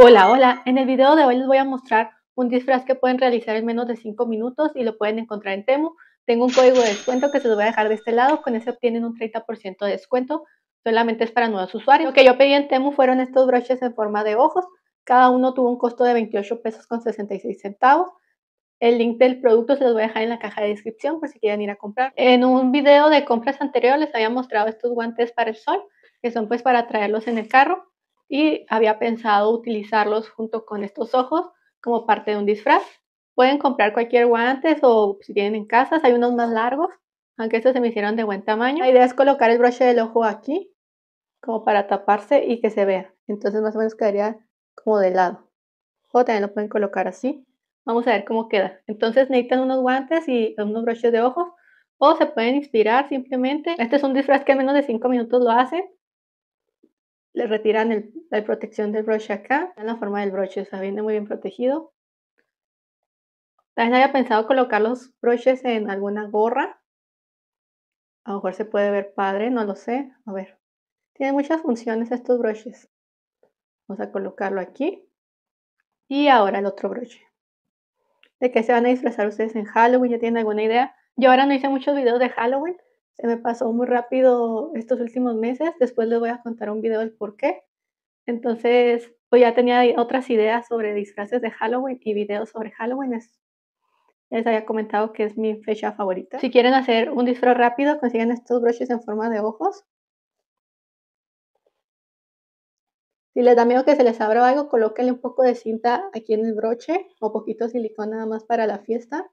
Hola, hola. En el video de hoy les voy a mostrar un disfraz que pueden realizar en menos de 5 minutos y lo pueden encontrar en Temu. Tengo un código de descuento que se los voy a dejar de este lado. Con ese obtienen un 30% de descuento. Solamente es para nuevos usuarios. Lo que yo pedí en Temu fueron estos broches en forma de ojos. Cada uno tuvo un costo de 28 pesos con 66 centavos. El link del producto se los voy a dejar en la caja de descripción por si quieren ir a comprar. En un video de compras anterior les había mostrado estos guantes para el sol, que son pues para traerlos en el carro y había pensado utilizarlos junto con estos ojos como parte de un disfraz. Pueden comprar cualquier guantes o si tienen en casa, hay unos más largos, aunque estos se me hicieron de buen tamaño. La idea es colocar el broche del ojo aquí, como para taparse y que se vea. Entonces más o menos quedaría como de lado. O también lo pueden colocar así. Vamos a ver cómo queda. Entonces necesitan unos guantes y unos broches de ojos o se pueden inspirar simplemente. Este es un disfraz que en menos de 5 minutos lo hacen le retiran la protección del broche acá, en la forma del broche, o sea, muy bien protegido. También había pensado colocar los broches en alguna gorra. A lo mejor se puede ver padre, no lo sé. A ver. Tienen muchas funciones estos broches. Vamos a colocarlo aquí. Y ahora el otro broche. ¿De qué se van a disfrazar ustedes en Halloween? ¿Ya tienen alguna idea? Yo ahora no hice muchos videos de Halloween, se me pasó muy rápido estos últimos meses. Después les voy a contar un video del por qué. Entonces, pues ya tenía otras ideas sobre disfraces de Halloween y videos sobre Halloween. les había comentado que es mi fecha favorita. Si quieren hacer un disfraz rápido, consiguen estos broches en forma de ojos. Si les da miedo que se les abra algo, colóquenle un poco de cinta aquí en el broche o poquito silicona nada más para la fiesta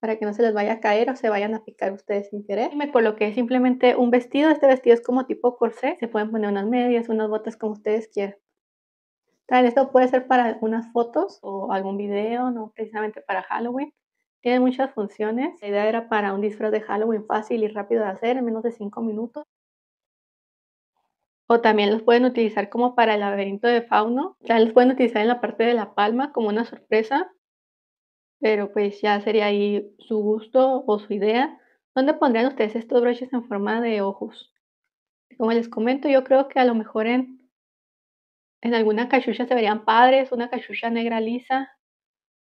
para que no se les vaya a caer o se vayan a picar ustedes sin querer. Me coloqué simplemente un vestido, este vestido es como tipo corsé, se pueden poner unas medias, unas botas como ustedes quieran. También esto puede ser para unas fotos o algún video, no precisamente para Halloween. Tiene muchas funciones. La idea era para un disfraz de Halloween fácil y rápido de hacer, en menos de 5 minutos. O también los pueden utilizar como para el laberinto de fauno. También los pueden utilizar en la parte de la palma como una sorpresa pero pues ya sería ahí su gusto o su idea. ¿Dónde pondrían ustedes estos broches en forma de ojos? Como les comento, yo creo que a lo mejor en, en alguna cachucha se verían padres, una cachucha negra lisa,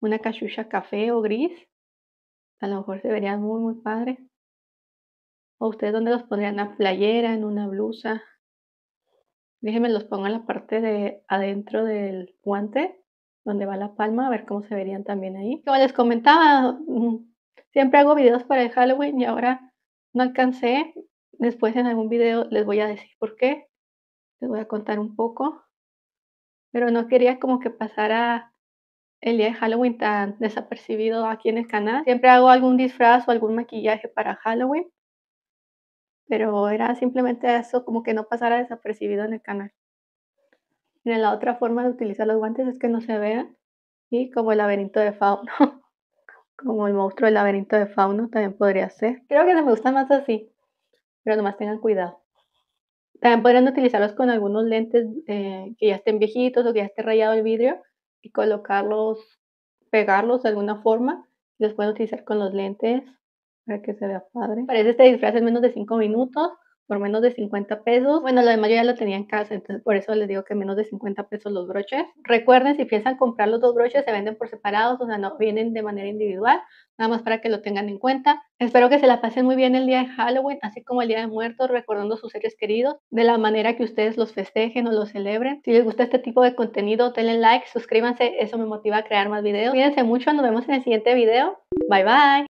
una cachucha café o gris. A lo mejor se verían muy, muy padres. ¿O ustedes dónde los pondrían? ¿En una playera, en una blusa? Déjenme los pongo en la parte de adentro del guante donde va la palma, a ver cómo se verían también ahí. Como les comentaba, mm, siempre hago videos para el Halloween y ahora no alcancé. Después en algún video les voy a decir por qué. Les voy a contar un poco. Pero no quería como que pasara el día de Halloween tan desapercibido aquí en el canal. Siempre hago algún disfraz o algún maquillaje para Halloween. Pero era simplemente eso, como que no pasara desapercibido en el canal la otra forma de utilizar los guantes es que no se vean y como el laberinto de fauno, como el monstruo del laberinto de fauno también podría ser. Creo que me gusta más así, pero nomás tengan cuidado. También podrían utilizarlos con algunos lentes eh, que ya estén viejitos o que ya esté rayado el vidrio y colocarlos, pegarlos de alguna forma. Los pueden utilizar con los lentes para que se vea padre. Parece este disfraz en menos de 5 minutos por menos de 50 pesos. Bueno, la mayoría lo tenía en casa, entonces por eso les digo que menos de 50 pesos los broches. Recuerden, si piensan comprar los dos broches, se venden por separados, o sea, no vienen de manera individual, nada más para que lo tengan en cuenta. Espero que se la pasen muy bien el día de Halloween, así como el día de muertos, recordando a sus seres queridos, de la manera que ustedes los festejen o los celebren. Si les gusta este tipo de contenido, denle like, suscríbanse, eso me motiva a crear más videos. Cuídense mucho, nos vemos en el siguiente video. Bye bye.